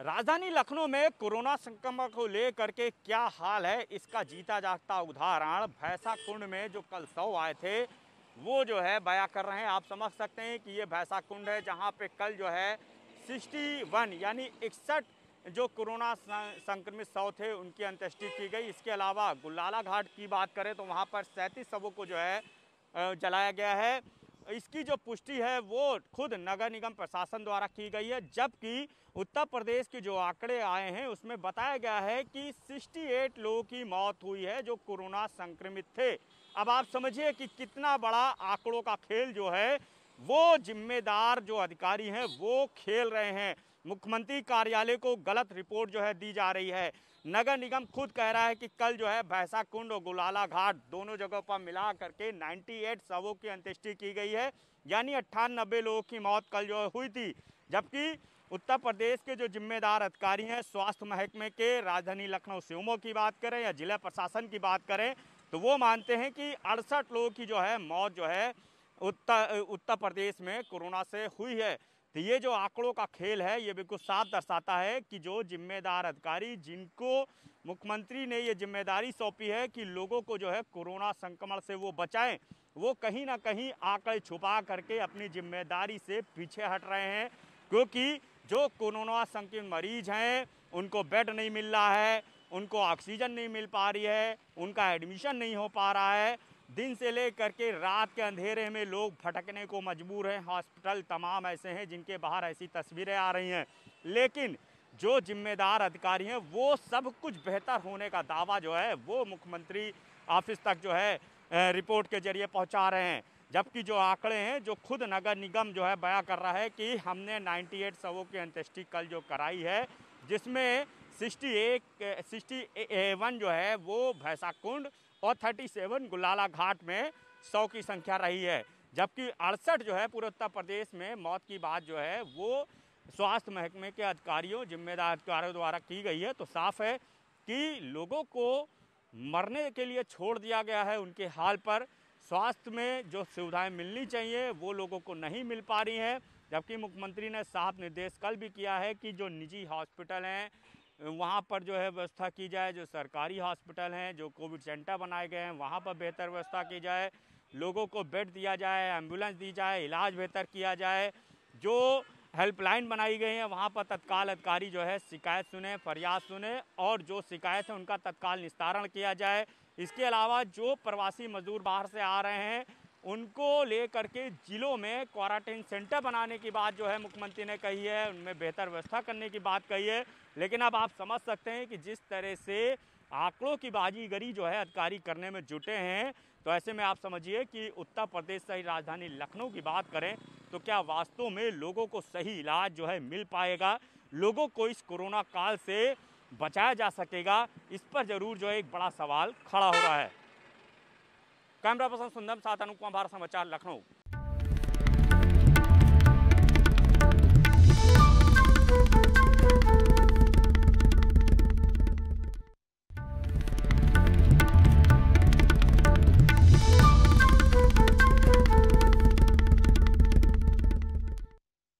राजधानी लखनऊ में कोरोना संक्रमण को लेकर के क्या हाल है इसका जीता जागता उदाहरण भैंसा कुंड में जो कल सौ आए थे वो जो है बया कर रहे हैं आप समझ सकते हैं कि ये भैंसा कुंड है जहाँ पे कल जो है सिक्सटी वन यानी इकसठ जो कोरोना संक्रमित सौ थे उनकी अंत्येष्टि की गई इसके अलावा गुलाला घाट की बात करें तो वहाँ पर सैंतीस शवों को जो है जलाया गया है इसकी जो पुष्टि है वो खुद नगर निगम प्रशासन द्वारा की गई है जबकि उत्तर प्रदेश के जो आंकड़े आए हैं उसमें बताया गया है कि 68 लोगों की मौत हुई है जो कोरोना संक्रमित थे अब आप समझिए कि कितना बड़ा आंकड़ों का खेल जो है वो जिम्मेदार जो अधिकारी हैं वो खेल रहे हैं मुख्यमंत्री कार्यालय को गलत रिपोर्ट जो है दी जा रही है नगर निगम खुद कह रहा है कि कल जो है भैंसा कुंड और गुलाला घाट दोनों जगहों पर मिला करके 98 शवों की अंत्येष्टि की गई है यानी अट्ठानबे लोगों की मौत कल जो हुई थी जबकि उत्तर प्रदेश के जो जिम्मेदार अधिकारी हैं स्वास्थ्य महकमे के राजधानी लखनऊ सिमो की बात करें या जिला प्रशासन की बात करें तो वो मानते हैं कि अड़सठ लोगों की जो है मौत जो है उत्तर उत्तर प्रदेश में कोरोना से हुई है तो ये जो आंकड़ों का खेल है ये बिल्कुल साफ दर्शाता है कि जो जिम्मेदार अधिकारी जिनको मुख्यमंत्री ने ये जिम्मेदारी सौंपी है कि लोगों को जो है कोरोना संक्रमण से वो बचाएं वो कहीं ना कहीं आंकड़े छुपा करके अपनी जिम्मेदारी से पीछे हट रहे हैं क्योंकि जो कोरोना संक्रमित मरीज हैं उनको बेड नहीं मिल रहा है उनको ऑक्सीजन नहीं मिल पा रही है उनका एडमिशन नहीं हो पा रहा है दिन से लेकर के रात के अंधेरे में लोग भटकने को मजबूर हैं हॉस्पिटल तमाम ऐसे हैं जिनके बाहर ऐसी तस्वीरें आ रही हैं लेकिन जो जिम्मेदार अधिकारी हैं वो सब कुछ बेहतर होने का दावा जो है वो मुख्यमंत्री ऑफिस तक जो है रिपोर्ट के जरिए पहुंचा रहे हैं जबकि जो आंकड़े हैं जो खुद नगर निगम जो है बयां कर रहा है कि हमने 98 शवों की अंत्येष्टि कल जो कराई है जिसमें सिक्सटी एक सिक्सटी वन जो है वो कुंड और थर्टी सेवन गुलाला घाट में सौ की संख्या रही है जबकि अड़सठ जो है पूरे उत्तर प्रदेश में मौत की बात जो है वो स्वास्थ्य महकमे के अधिकारियों जिम्मेदार अधिकारियों द्वारा की गई है तो साफ है कि लोगों को मरने के लिए छोड़ दिया गया है उनके हाल पर स्वास्थ्य में जो सुविधाएं मिलनी चाहिए वो लोगों को नहीं मिल पा रही हैं जबकि मुख्यमंत्री ने साफ निर्देश कल भी किया है कि जो निजी हॉस्पिटल हैं वहाँ पर जो है व्यवस्था की जाए जो सरकारी हॉस्पिटल हैं जो कोविड सेंटर बनाए गए हैं वहाँ पर बेहतर व्यवस्था की जाए लोगों को बेड दिया जाए एम्बुलेंस दी जाए इलाज बेहतर किया जाए जो हेल्पलाइन बनाई गई है वहाँ पर तत्काल अधिकारी जो है शिकायत सुने फरियाद सुने और जो शिकायत है उनका तत्काल निस्तारण किया जाए इसके अलावा जो प्रवासी मजदूर बाहर से आ रहे हैं उनको लेकर के ज़िलों में क्वारंटाइन सेंटर बनाने की बात जो है मुख्यमंत्री ने कही है उनमें बेहतर व्यवस्था करने की बात कही है लेकिन अब आप समझ सकते हैं कि जिस तरह से आंकड़ों की बाजीगरी जो है अधिकारी करने में जुटे हैं तो ऐसे में आप समझिए कि उत्तर प्रदेश सही राजधानी लखनऊ की बात करें तो क्या वास्तव में लोगों को सही इलाज जो है मिल पाएगा लोगों को इस कोरोना काल से बचाया जा सकेगा इस पर जरूर जो है एक बड़ा सवाल खड़ा हो रहा है कैमरा पर्सन सुंदम साथ अनुप भारत समाचार लखनऊ